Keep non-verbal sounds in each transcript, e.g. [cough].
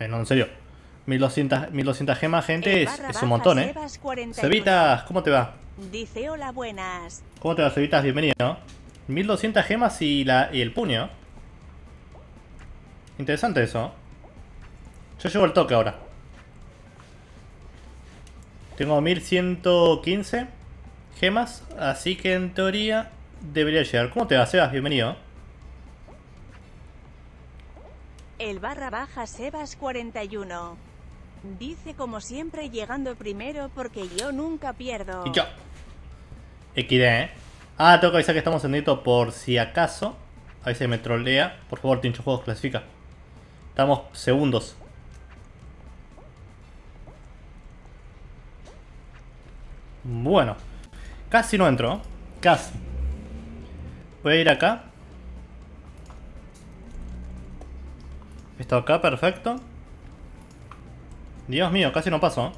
Eh, no, en serio. 1200, 1200 gemas, gente, es, un montón, ¿eh? Cevitas, ¿cómo te va? Dice hola, buenas. ¿Cómo te va, Cevitas? Bienvenido. 1200 gemas y, la, y el puño. Interesante eso. Yo llevo el toque ahora. Tengo 1115 gemas, así que en teoría debería llegar. ¿Cómo te va, Sebas? Bienvenido. El barra baja Sebas 41. Dice como siempre llegando primero porque yo nunca pierdo. Y yo. XD, ¿eh? Ah, tengo que avisar que estamos en directo por si acaso. Ahí se me trolea. Por favor, Tincho Juegos, clasifica. Estamos segundos. Bueno. Casi no entro. ¿eh? Casi. Voy a ir acá. Está acá, perfecto. Dios mío, casi no pasó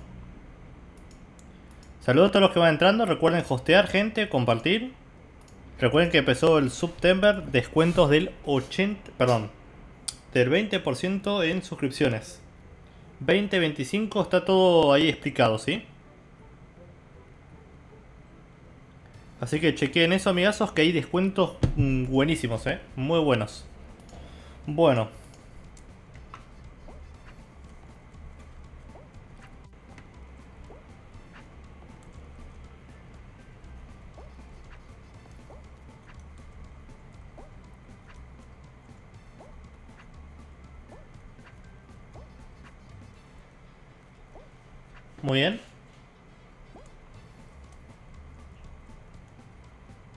Saludos a todos los que van entrando. Recuerden hostear, gente, compartir. Recuerden que empezó el September, descuentos del 80, perdón, del 20% en suscripciones. 20, 25, está todo ahí explicado, ¿sí? Así que chequeen eso, amigazos, que hay descuentos mm, buenísimos, ¿eh? Muy buenos. Bueno. Muy bien.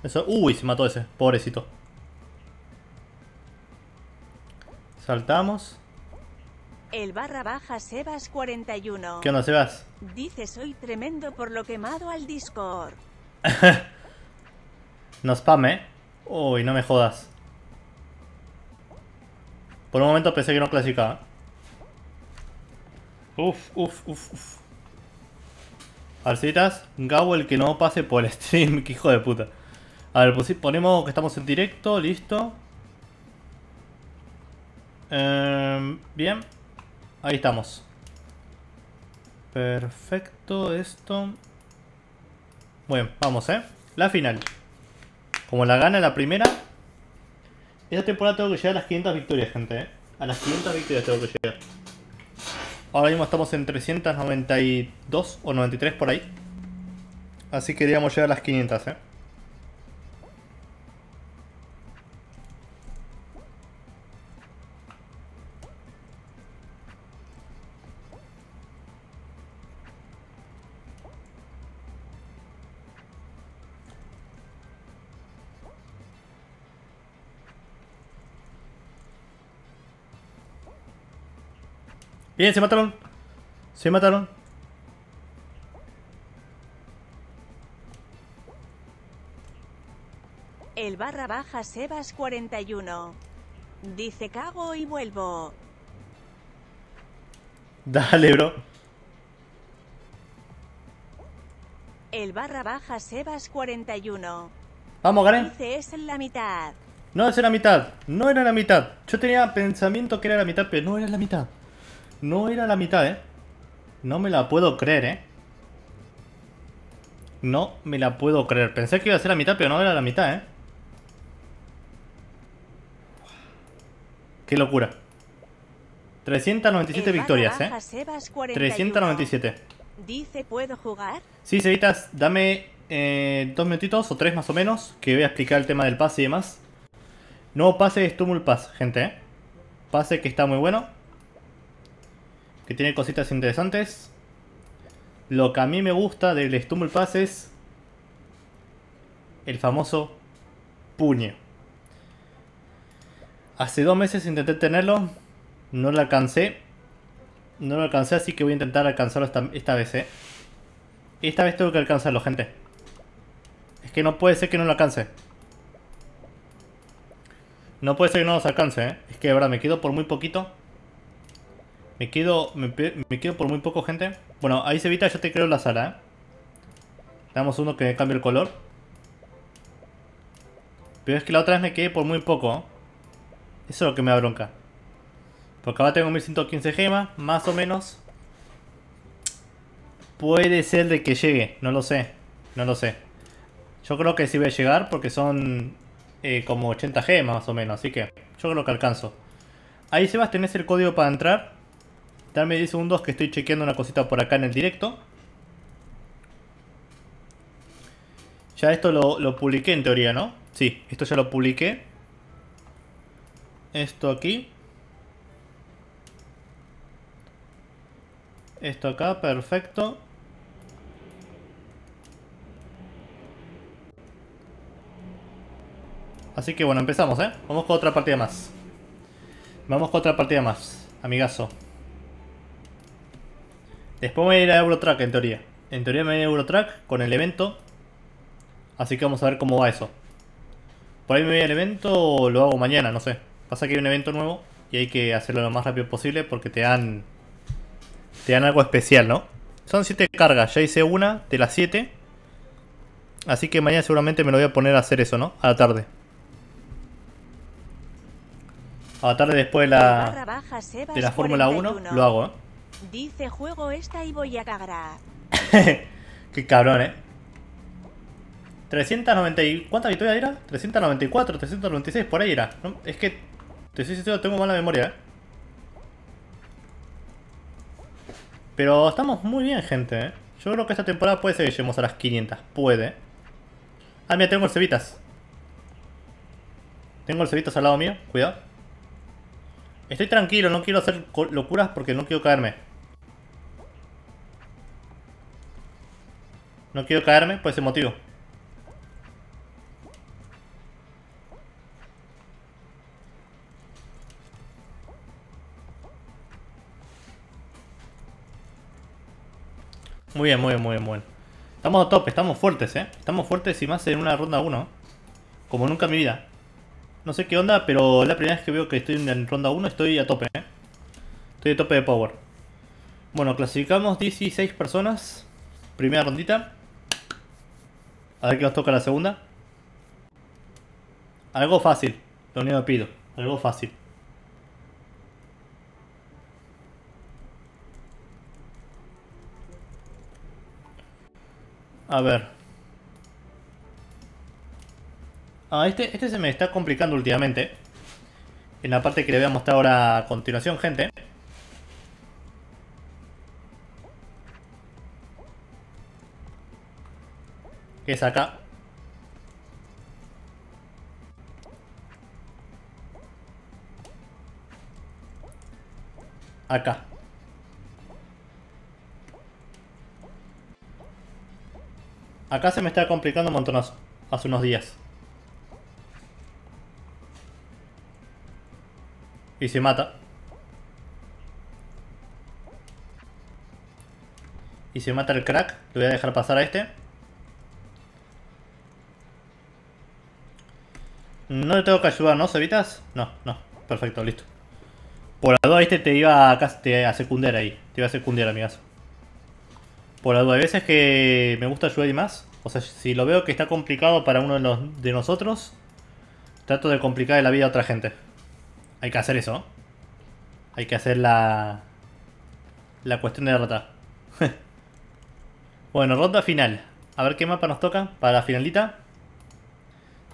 Eso. Uy, se mató ese. Pobrecito. Saltamos. El barra baja Sebas41. ¿Qué onda, Sebas? Dice, soy tremendo por lo quemado al Discord. [laughs] no spam, ¿eh? Uy, no me jodas. Por un momento pensé que no clasificaba. Uf, uf, uf, uf. Alcitas, Gabo el que no pase por el stream, [laughs] que hijo de puta. A ver, pues ponemos que estamos en directo, listo. Em, bien, ahí estamos. Perfecto, esto. Bueno, vamos, ¿eh? La final. Como la gana la primera. Esta temporada tengo que llegar a las 500 victorias, gente, eh. A las 500 victorias tengo que llegar. Ahora mismo estamos en 392 o 93 por ahí. Así que llegar a las 500, ¿eh? Bien, se mataron. Se mataron. El barra baja Sebas 41. Dice cago y vuelvo. [laughs] Dale, bro. El barra baja Sebas 41. Vamos, Garen. Dice es la mitad. No, es la mitad. No era la mitad. Yo tenía pensamiento que era la mitad, pero no era la mitad. No era la mitad, ¿eh? No me la puedo creer, ¿eh? No me la puedo creer. Pensé que iba a ser la mitad, pero no era la mitad, ¿eh? Qué locura. 397 victorias, ¿eh? 397. Dice, ¿puedo jugar? Sí, Cevitas, dame eh, dos minutitos o tres más o menos, que voy a explicar el tema del pase y demás. No pase es Tumul Pass, gente, ¿eh? Pase que está muy bueno que tiene cositas interesantes. Lo que a mí me gusta del Stumble Pass es el famoso puño. Hace dos meses intenté tenerlo, no lo alcancé. No lo alcancé, así que voy a intentar alcanzarlo esta, vez, eh. Esta vez tengo que alcanzarlo, gente. Es que no puede ser que no lo alcance. No puede ser que no los alcance, eh. Es que, ahora me quedo por muy poquito. Me quedo, me, quedo por muy poco, gente. Bueno, ahí se evita, yo te creo la sala, ¿eh? Damos uno que cambie el color. Pero es que la otra vez me quedé por muy poco. ¿eh? Eso es lo que me da bronca. Porque ahora tengo 1115 gemas, más o menos. Puede ser de que llegue, no lo sé. No lo sé. Yo creo que sí voy a llegar porque son eh, como 80 gemas más o menos, así que yo creo que alcanzo. Ahí Sebas tenés el código para entrar. Dame 10 segundos que estoy chequeando una cosita por acá en el directo. Ya esto lo, lo publiqué en teoría, ¿no? Sí, esto ya lo publiqué. Esto aquí. Esto acá, perfecto. Así que bueno, empezamos, ¿eh? Vamos con otra partida más. Vamos con otra partida más, amigazo. Después me voy a ir a Eurotrack en teoría. En teoría me voy a ir a Eurotrack con el evento. Así que vamos a ver cómo va eso. Por ahí me voy al evento o lo hago mañana, no sé. Pasa que hay un evento nuevo y hay que hacerlo lo más rápido posible porque te dan. Te dan algo especial, ¿no? Son 7 cargas, ya hice una de las 7. Así que mañana seguramente me lo voy a poner a hacer eso, ¿no? A la tarde. A la tarde después de la, de la Fórmula 1 lo hago, ¿eh? Dice juego esta y voy a cagar. [laughs] Qué cabrón, eh. 390 y... ¿Cuánta victoria era? 394, 396, por ahí era. es que... Te soy tengo mala memoria, eh. Pero estamos muy bien, gente, eh. Yo creo que esta temporada puede ser que lleguemos a las 500. Puede. Ah, mira, tengo el Cevitas. Tengo el Cevitas al lado mío. Cuidado. Estoy tranquilo, no quiero hacer locuras porque no quiero caerme. No quiero caerme por ese motivo. Muy bien, muy bien, muy bien, muy bien. Estamos a tope, estamos fuertes, ¿eh? Estamos fuertes y más en una ronda 1. Como nunca en mi vida. No sé qué onda, pero la primera vez que veo que estoy en ronda 1 estoy a tope, ¿eh? Estoy a tope de power. Bueno, clasificamos 16 personas. Primera rondita. A ver qué nos toca la segunda. Algo fácil. Lo único pido. Algo fácil. A ver. Ah, este, este se me está complicando últimamente. En la parte que le voy a mostrar ahora a continuación, gente. que es acá. Acá. se me está complicando un montonazo. Hace unos días. Y se mata. Y se mata el crack. Le voy a dejar pasar a este. no le tengo que ayudar, ¿no, evitas? No, no. Perfecto, listo. Por la duda, este te iba a, secundar ahí. Te iba a secundar, amigas. Por la duda, hay veces que me gusta ayudar y más. O sea, si lo veo que está complicado para uno de, nosotros, trato de complicar la vida a otra gente. Hay que hacer eso. Hay que hacer la, la cuestión de rata. [laughs] bueno, ronda final. A ver qué mapa nos toca para la finalita.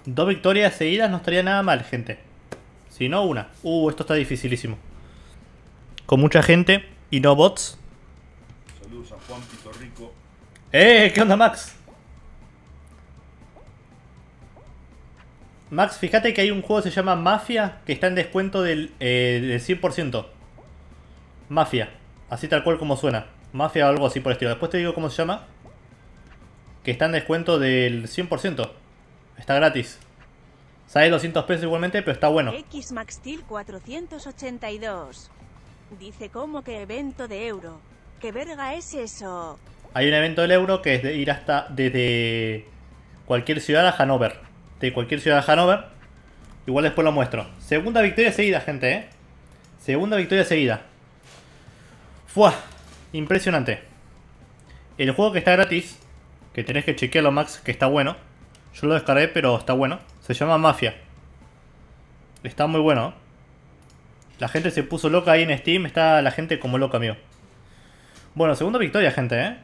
Dos victorias seguidas no estaría nada mal, gente. Si no, una. Uh, esto está dificilísimo. Con mucha gente y no bots. Saludos a Juan Rico. ¡Eh! ¿Qué onda, Max? Max, fíjate que hay un juego que se llama Mafia que está en descuento del, eh, del 100%. Mafia. Así tal cual como suena. Mafia o algo así por el estilo. Después te digo cómo se llama. Que está en descuento del 100%. Está gratis. Sale 200 pesos igualmente, pero está bueno. 482. Dice como que evento de euro. ¿Qué verga es eso? Hay un evento del euro que es de ir hasta desde cualquier ciudad a Hanover. De cualquier ciudad a Hanover. Igual después lo muestro. Segunda victoria seguida, gente, ¿eh? Segunda victoria seguida. Fua, impresionante. El juego que está gratis, que tenés que chequearlo, Max, que está bueno. Yo lo descargué, pero está bueno. Se llama Mafia. Está muy bueno. La gente se puso loca ahí en Steam. Está la gente como loca, amigo. Bueno, segunda victoria, gente, ¿eh?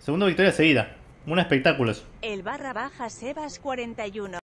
Segunda victoria seguida. Un espectáculo. El barra baja Sebas 41.